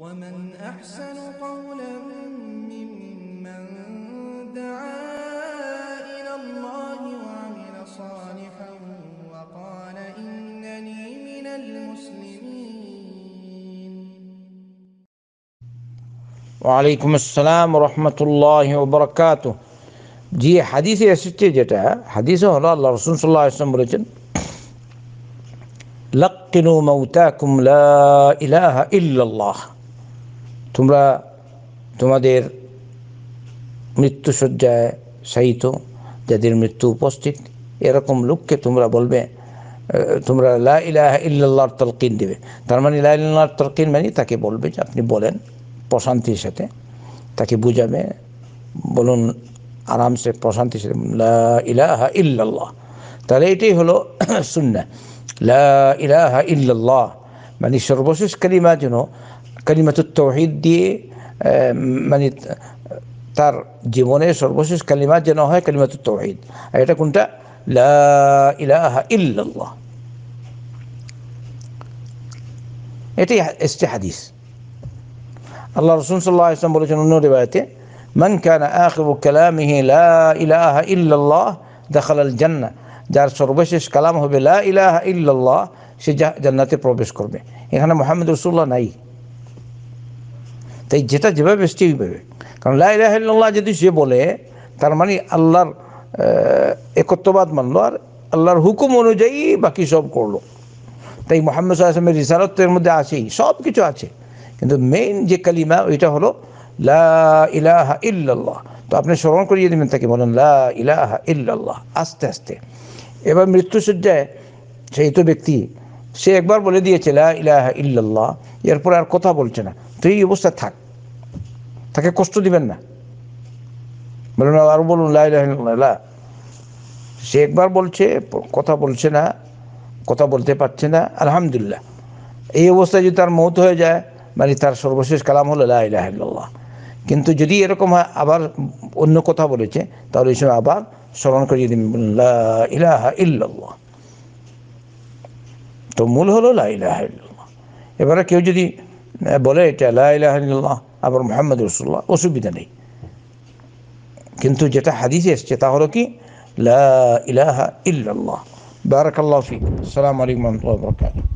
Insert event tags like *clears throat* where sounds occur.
ومن أحسن قولا ممن دعا إلى الله وعمل صالحا وقال إنني من المسلمين وعليكم السلام ورحمة الله وبركاته حديث جتا হাদিসে এসেছে الله الرسول صلى الله عليه وسلم رجل لقنوا موتاكم لا إله إلا الله তোমরা তোমাদের মৃত্যুসজ্জায় সাহিত যাদের মৃত্যু উপস্থিত এরকম লোককে তোমরা বলবে তোমরা লা ইলাহ ইল্লাল্লাহর তলকিন দেবে তার মানে লা ইল্লাহর তলকিন মানে তাকে বলবে যে আপনি বলেন প্রশান্তির সাথে তাকে বুঝাবে বলুন আরামসে প্রশান্তির সাথে লা ইলাহা ইল্লাল্লাহ তাহলে এটাই হলো শূন্য *clears throat* লা ইলাহা ইল্লাল্লাহ من نشربوش كلمات يو كلمة التوحيد دي آه، من تار جيمون يشربوش كلمات يو هاي كلمة التوحيد هاي كنت لا إله إلا الله هاي استي حديث الله الرسول صلى الله عليه وسلم بلوشن النور من كان آخر كلامه لا إله إلا الله دخل الجنة دار شربوش كلامه بلا إله إلا الله সে জান্নাতে প্রবেশ করবে এখানে মোহাম্মদ রসুল্লাহ নাই তাই যেটা যেভাবে এসছে ওইভাবে কারণ লাইলাহ যদি সে বলে তার মানে আল্লাহর একত্ববাদ মানলো আর আল্লাহর হুকুম অনুযায়ী বাকি সব করলো তাই মোহাম্মদ আসলামের রিসারতের মধ্যে আছেই সব কিছু আছে কিন্তু মেইন যে কালিমা ওইটা হলো লা ইলাহা ইল্লাল্লাহ তো আপনি স্মরণ করিয়ে দেবেন তাকে বলেন লা ইলাহা ইল্লাল্লাহ আস্তে আস্তে এবার মৃত্যুসজ্জায় সেই তো ব্যক্তি সে একবার বলে দিয়েছে ইলাহা ইল্লাল্লাহ এরপর আর কথা বলছে না তো এই অবস্থা থাক তাকে কষ্ট দিবেন না বলুন আর বলুন লাহ সে একবার বলছে কথা বলছে না কথা বলতে পারছে না আলহামদুলিল্লাহ এই অবস্থায় যদি তার মৌত হয়ে যায় মানে তার সর্বশেষ কালাম হলো লাহ কিন্তু যদি এরকম হয় আবার অন্য কথা বলেছে তাহলে এই সময় আবার স্মরণ করিয়ে দিন ইলাহা ইল্লাল্লাহ তো মূল হলো লাইলাহাল্লাহ এবারে কেউ যদি বলে এটা লাইলাহাল্লাহ আবার মোহাম্মদ রসুল্লাহ অসুবিধা নেই কিন্তু যেটা হাদিসে এসছে তা হলো কি লা ইলাহা ইল্লাল্লাহ বারাকাল্লাহ ফিক আসসালামু আলাইকুম রহমতুল্লাহ বরকাতুহ